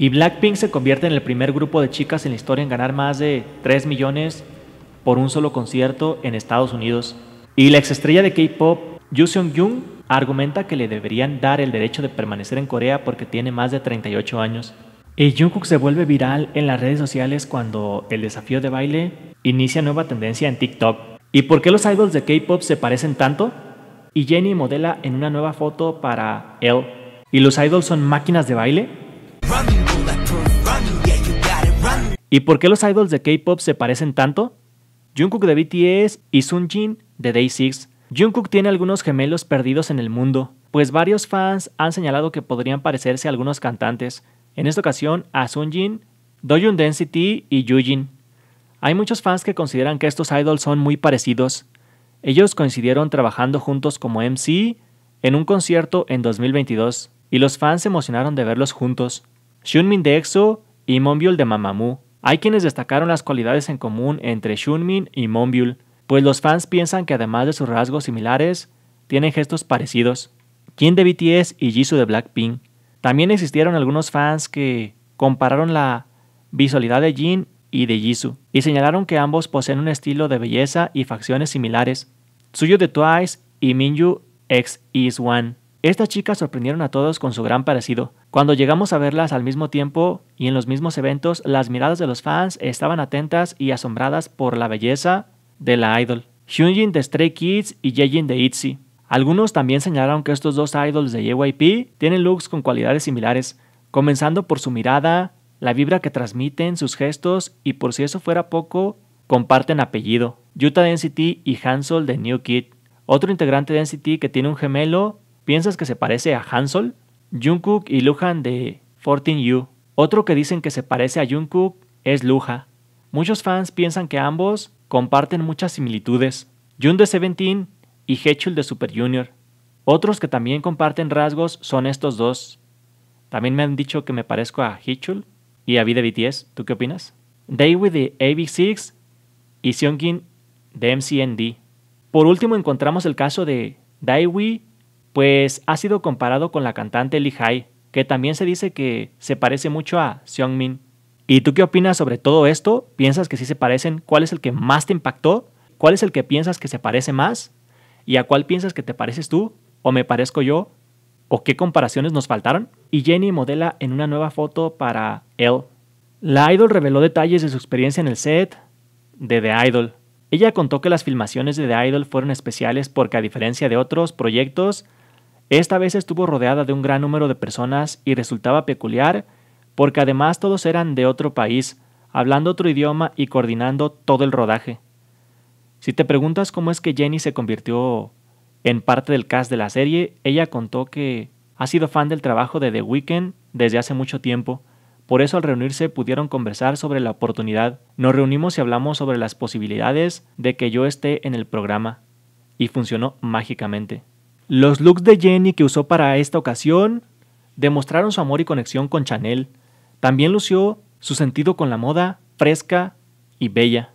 Y Blackpink se convierte en el primer grupo de chicas en la historia en ganar más de 3 millones por un solo concierto en Estados Unidos. Y la ex estrella de K-pop, Yoo Seung-jung, argumenta que le deberían dar el derecho de permanecer en Corea porque tiene más de 38 años. Y Jungkook se vuelve viral en las redes sociales cuando el desafío de baile inicia nueva tendencia en TikTok. ¿Y por qué los idols de K-pop se parecen tanto? Y Jenny modela en una nueva foto para él ¿Y los idols son máquinas de baile? ¿Y por qué los idols de K-pop se parecen tanto? Jungkook de BTS y sunjin de Day6. Jungkook tiene algunos gemelos perdidos en el mundo, pues varios fans han señalado que podrían parecerse a algunos cantantes, en esta ocasión a Jin, Doyun Density y Yujin. Hay muchos fans que consideran que estos idols son muy parecidos. Ellos coincidieron trabajando juntos como MC en un concierto en 2022 y los fans se emocionaron de verlos juntos. Shunmin de EXO y Monbiul de Mamamoo. Hay quienes destacaron las cualidades en común entre Shunmin y Monbiul, pues los fans piensan que además de sus rasgos similares, tienen gestos parecidos. Kim de BTS y Jisoo de Blackpink. También existieron algunos fans que compararon la visualidad de Jin y de Jisoo y señalaron que ambos poseen un estilo de belleza y facciones similares. Suyo de Twice y Minju ex Is One. Estas chicas sorprendieron a todos con su gran parecido, cuando llegamos a verlas al mismo tiempo y en los mismos eventos, las miradas de los fans estaban atentas y asombradas por la belleza de la idol. Hyunjin de Stray Kids y Yejin de ITZY. Algunos también señalaron que estos dos idols de JYP tienen looks con cualidades similares, comenzando por su mirada, la vibra que transmiten, sus gestos y por si eso fuera poco, comparten apellido. Yuta de NCT y Hansol de New Kid. Otro integrante de NCT que tiene un gemelo, ¿piensas que se parece a Hansol? Jungkook y Luhan de 14U. Otro que dicen que se parece a Jungkook es Luha. Muchos fans piensan que ambos comparten muchas similitudes. Jun de Seventeen y Hechul de Super Junior. Otros que también comparten rasgos son estos dos. También me han dicho que me parezco a Hechul y a V de BTS. ¿Tú qué opinas? Daewoo de AB6 y Seonkin de MCND. Por último encontramos el caso de Daewoo pues ha sido comparado con la cantante Lee Hai, que también se dice que se parece mucho a Min. ¿Y tú qué opinas sobre todo esto? ¿Piensas que sí se parecen? ¿Cuál es el que más te impactó? ¿Cuál es el que piensas que se parece más? ¿Y a cuál piensas que te pareces tú? ¿O me parezco yo? ¿O qué comparaciones nos faltaron? Y Jenny modela en una nueva foto para él. La idol reveló detalles de su experiencia en el set de The Idol. Ella contó que las filmaciones de The Idol fueron especiales porque a diferencia de otros proyectos, esta vez estuvo rodeada de un gran número de personas y resultaba peculiar porque además todos eran de otro país, hablando otro idioma y coordinando todo el rodaje. Si te preguntas cómo es que Jenny se convirtió en parte del cast de la serie, ella contó que ha sido fan del trabajo de The Weeknd desde hace mucho tiempo, por eso al reunirse pudieron conversar sobre la oportunidad. Nos reunimos y hablamos sobre las posibilidades de que yo esté en el programa, y funcionó mágicamente. Los looks de Jenny que usó para esta ocasión demostraron su amor y conexión con Chanel. También lució su sentido con la moda, fresca y bella.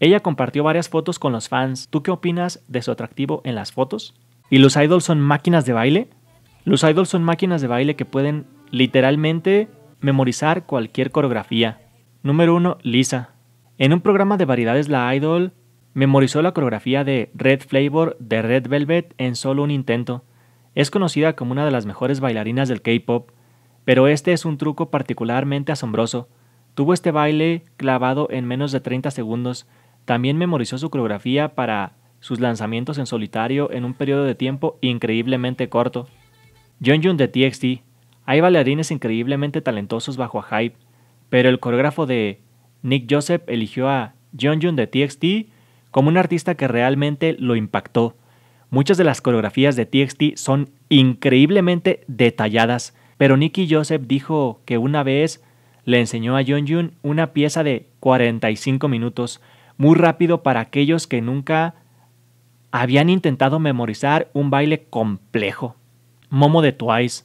Ella compartió varias fotos con los fans. ¿Tú qué opinas de su atractivo en las fotos? ¿Y los idols son máquinas de baile? Los idols son máquinas de baile que pueden literalmente memorizar cualquier coreografía. Número 1. Lisa. En un programa de variedades, la idol Memorizó la coreografía de Red Flavor de Red Velvet en solo un intento. Es conocida como una de las mejores bailarinas del K-pop, pero este es un truco particularmente asombroso. Tuvo este baile clavado en menos de 30 segundos. También memorizó su coreografía para sus lanzamientos en solitario en un periodo de tiempo increíblemente corto. Jun de TXT. Hay bailarines increíblemente talentosos bajo hype, pero el coreógrafo de Nick Joseph eligió a Jun de TXT como un artista que realmente lo impactó. Muchas de las coreografías de TXT son increíblemente detalladas, pero Nicky Joseph dijo que una vez le enseñó a John Jun una pieza de 45 minutos, muy rápido para aquellos que nunca habían intentado memorizar un baile complejo. Momo de Twice.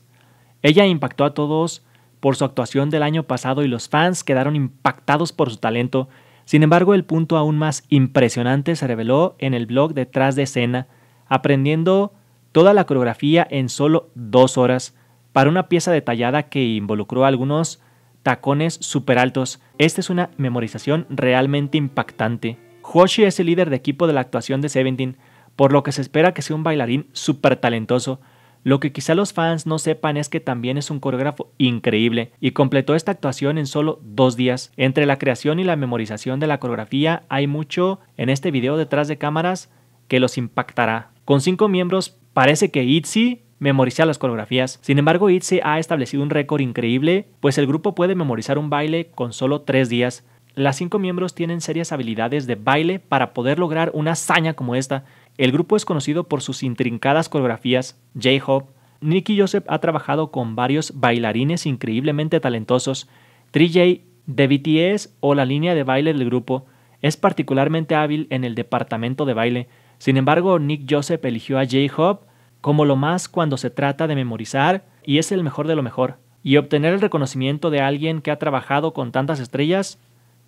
Ella impactó a todos por su actuación del año pasado y los fans quedaron impactados por su talento. Sin embargo, el punto aún más impresionante se reveló en el blog Detrás de Escena, aprendiendo toda la coreografía en solo dos horas para una pieza detallada que involucró algunos tacones super altos. Esta es una memorización realmente impactante. Hoshi es el líder de equipo de la actuación de Seventeen, por lo que se espera que sea un bailarín súper talentoso, lo que quizá los fans no sepan es que también es un coreógrafo increíble y completó esta actuación en solo dos días. Entre la creación y la memorización de la coreografía hay mucho en este video detrás de cámaras que los impactará. Con cinco miembros parece que ITZY memoriza las coreografías. Sin embargo, ITZY ha establecido un récord increíble, pues el grupo puede memorizar un baile con solo tres días. Las cinco miembros tienen serias habilidades de baile para poder lograr una hazaña como esta. El grupo es conocido por sus intrincadas coreografías, J-Hop. Nicky Joseph ha trabajado con varios bailarines increíblemente talentosos, 3J, de BTS o la línea de baile del grupo. Es particularmente hábil en el departamento de baile. Sin embargo, Nick Joseph eligió a J-Hop como lo más cuando se trata de memorizar y es el mejor de lo mejor. Y obtener el reconocimiento de alguien que ha trabajado con tantas estrellas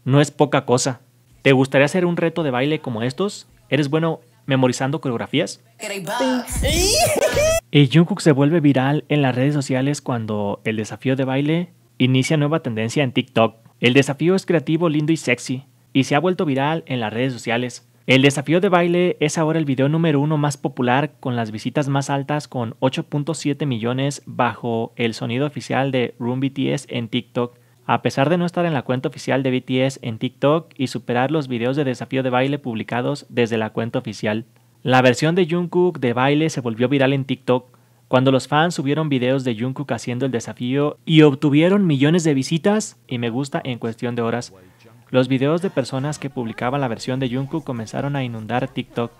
no es poca cosa. ¿Te gustaría hacer un reto de baile como estos? ¿Eres bueno memorizando coreografías? Y Jungkook se vuelve viral en las redes sociales cuando el desafío de baile inicia nueva tendencia en TikTok. El desafío es creativo, lindo y sexy, y se ha vuelto viral en las redes sociales. El desafío de baile es ahora el video número uno más popular con las visitas más altas con 8.7 millones bajo el sonido oficial de Room BTS en TikTok a pesar de no estar en la cuenta oficial de BTS en TikTok y superar los videos de desafío de baile publicados desde la cuenta oficial, la versión de Jungkook de baile se volvió viral en TikTok cuando los fans subieron videos de Jungkook haciendo el desafío y obtuvieron millones de visitas y me gusta en cuestión de horas. Los videos de personas que publicaban la versión de Jungkook comenzaron a inundar TikTok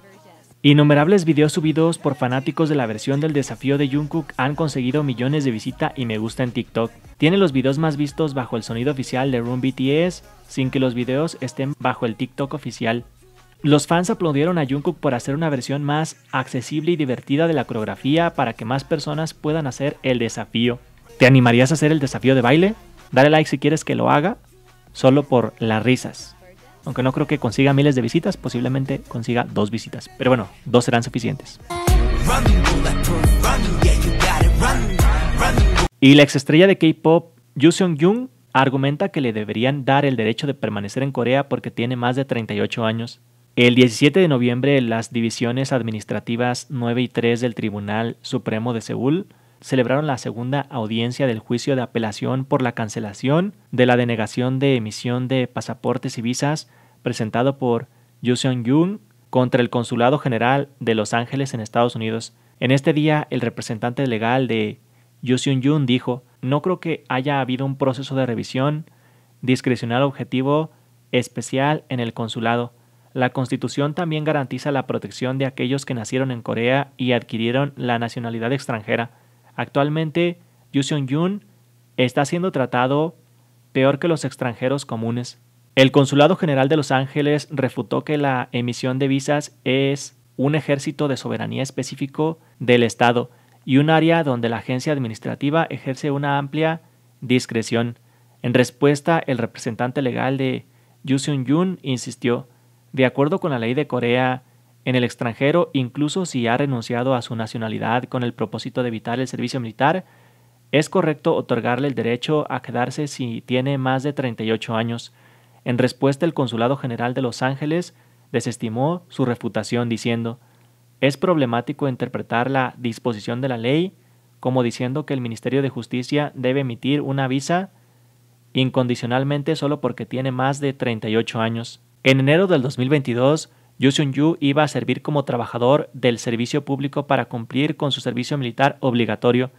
Innumerables videos subidos por fanáticos de la versión del desafío de Jungkook han conseguido millones de visitas y me gusta en TikTok. Tiene los videos más vistos bajo el sonido oficial de Room BTS, sin que los videos estén bajo el TikTok oficial. Los fans aplaudieron a Jungkook por hacer una versión más accesible y divertida de la coreografía para que más personas puedan hacer el desafío. ¿Te animarías a hacer el desafío de baile? Dale like si quieres que lo haga, solo por las risas. Aunque no creo que consiga miles de visitas, posiblemente consiga dos visitas. Pero bueno, dos serán suficientes. Y la exestrella de K-pop, Yoo jung argumenta que le deberían dar el derecho de permanecer en Corea porque tiene más de 38 años. El 17 de noviembre, las divisiones administrativas 9 y 3 del Tribunal Supremo de Seúl celebraron la segunda audiencia del juicio de apelación por la cancelación de la denegación de emisión de pasaportes y visas presentado por seung Jung contra el Consulado General de Los Ángeles en Estados Unidos. En este día, el representante legal de seung Jung dijo: No creo que haya habido un proceso de revisión discrecional objetivo especial en el consulado. La Constitución también garantiza la protección de aquellos que nacieron en Corea y adquirieron la nacionalidad extranjera. Actualmente, Yuseon Yun está siendo tratado peor que los extranjeros comunes. El Consulado General de Los Ángeles refutó que la emisión de visas es un ejército de soberanía específico del Estado y un área donde la agencia administrativa ejerce una amplia discreción. En respuesta, el representante legal de Yuseon Yun insistió, de acuerdo con la ley de Corea en el extranjero, incluso si ha renunciado a su nacionalidad con el propósito de evitar el servicio militar, es correcto otorgarle el derecho a quedarse si tiene más de 38 años. En respuesta, el Consulado General de Los Ángeles desestimó su refutación diciendo, es problemático interpretar la disposición de la ley como diciendo que el Ministerio de Justicia debe emitir una visa incondicionalmente solo porque tiene más de 38 años. En enero del 2022, seung Yu iba a servir como trabajador del servicio público para cumplir con su servicio militar obligatorio,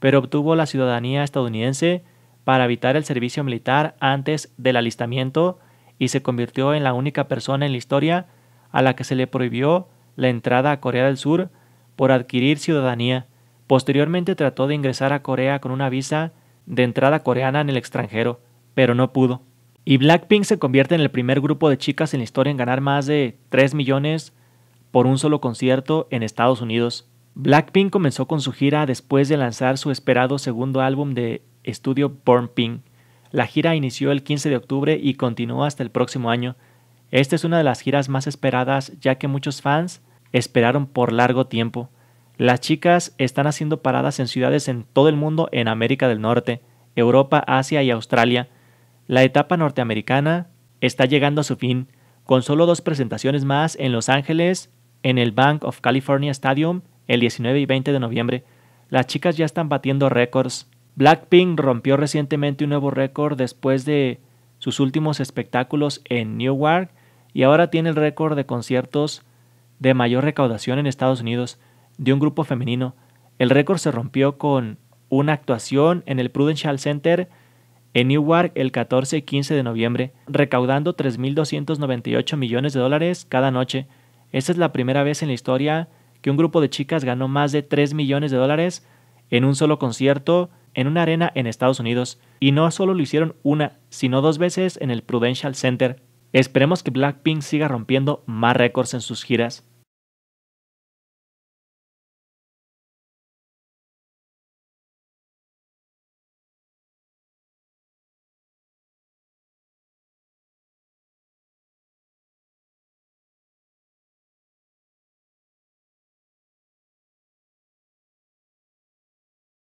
pero obtuvo la ciudadanía estadounidense para evitar el servicio militar antes del alistamiento y se convirtió en la única persona en la historia a la que se le prohibió la entrada a Corea del Sur por adquirir ciudadanía. Posteriormente trató de ingresar a Corea con una visa de entrada coreana en el extranjero, pero no pudo. Y Blackpink se convierte en el primer grupo de chicas en la historia en ganar más de 3 millones por un solo concierto en Estados Unidos. Blackpink comenzó con su gira después de lanzar su esperado segundo álbum de estudio Born Pink. La gira inició el 15 de octubre y continuó hasta el próximo año. Esta es una de las giras más esperadas ya que muchos fans esperaron por largo tiempo. Las chicas están haciendo paradas en ciudades en todo el mundo en América del Norte, Europa, Asia y Australia la etapa norteamericana está llegando a su fin, con solo dos presentaciones más en Los Ángeles, en el Bank of California Stadium, el 19 y 20 de noviembre. Las chicas ya están batiendo récords. Blackpink rompió recientemente un nuevo récord después de sus últimos espectáculos en Newark y ahora tiene el récord de conciertos de mayor recaudación en Estados Unidos de un grupo femenino. El récord se rompió con una actuación en el Prudential Center en Newark el 14 y 15 de noviembre, recaudando 3.298 millones de dólares cada noche. Esa es la primera vez en la historia que un grupo de chicas ganó más de 3 millones de dólares en un solo concierto en una arena en Estados Unidos. Y no solo lo hicieron una, sino dos veces en el Prudential Center. Esperemos que Blackpink siga rompiendo más récords en sus giras.